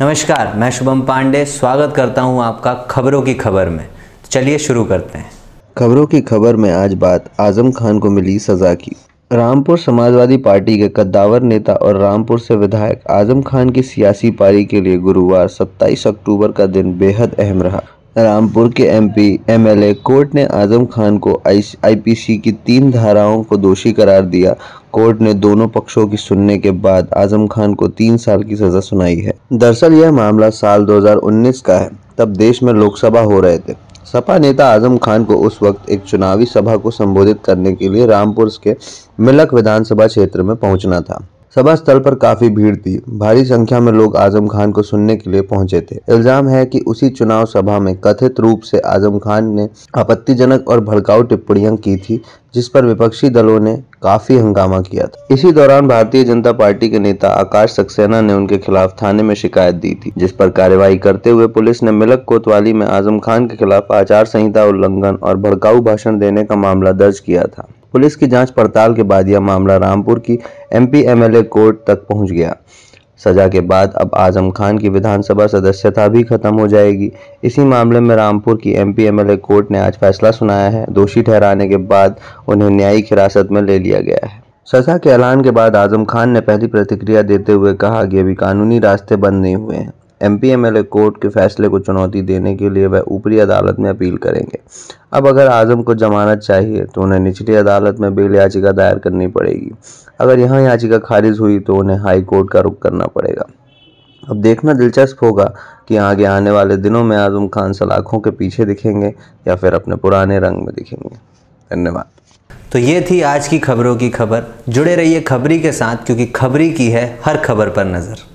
नमस्कार मैं शुभम पांडे स्वागत करता हूं आपका खबरों की खबर में तो चलिए शुरू करते हैं खबरों की खबर में आज बात आजम खान को मिली सजा की रामपुर समाजवादी पार्टी के कद्दावर नेता और रामपुर से विधायक आजम खान की सियासी पारी के लिए गुरुवार 27 अक्टूबर का दिन बेहद अहम रहा रामपुर के एमपी एमएलए कोर्ट ने आजम खान को आईपीसी की तीन धाराओं को दोषी करार दिया कोर्ट ने दोनों पक्षों की सुनने के बाद आजम खान को तीन साल की सजा सुनाई है दरअसल यह मामला साल 2019 का है तब देश में लोकसभा हो रहे थे सपा नेता आजम खान को उस वक्त एक चुनावी सभा को संबोधित करने के लिए रामपुर के मिलक विधानसभा क्षेत्र में पहुंचना था सभा स्थल पर काफी भीड़ थी भारी संख्या में लोग आजम खान को सुनने के लिए पहुंचे थे इल्जाम है कि उसी चुनाव सभा में कथित रूप से आजम खान ने आपत्तिजनक और भड़काऊ टिप्पणियां की थी जिस पर विपक्षी दलों ने काफी हंगामा किया था इसी दौरान भारतीय जनता पार्टी के नेता आकाश सक्सेना ने उनके खिलाफ थाने में शिकायत दी थी जिस पर कार्रवाई करते हुए पुलिस ने मिलक कोतवाली में आजम खान के खिलाफ आचार संहिता उल्लंघन और भड़काऊ भाषण देने का मामला दर्ज किया था पुलिस की जांच पड़ताल के बाद यह मामला रामपुर की एमपी एमएलए कोर्ट तक पहुंच गया सजा के बाद अब आजम खान की विधानसभा सदस्यता भी खत्म हो जाएगी इसी मामले में रामपुर की एम पी कोर्ट ने आज फैसला सुनाया है दोषी ठहराने के बाद उन्हें न्यायिक हिरासत में ले लिया गया है सजा के ऐलान के बाद आजम खान ने पहली प्रतिक्रिया देते हुए कहा कि अभी कानूनी रास्ते बंद नहीं हुए हैं एमपीएमएलए कोर्ट के फैसले को चुनौती देने के लिए वह ऊपरी अदालत में अपील करेंगे अब अगर आजम को जमानत चाहिए तो उन्हें निचली अदालत में बेल याचिका दायर करनी पड़ेगी अगर यहाँ याचिका खारिज हुई तो उन्हें हाई कोर्ट का रुख करना पड़ेगा अब देखना दिलचस्प होगा कि आगे आने वाले दिनों में आजम खान सलाखों के पीछे दिखेंगे या फिर अपने पुराने रंग में दिखेंगे धन्यवाद तो ये थी आज की खबरों की खबर जुड़े रहिए खबरी के साथ क्योंकि खबरी की है हर खबर पर नज़र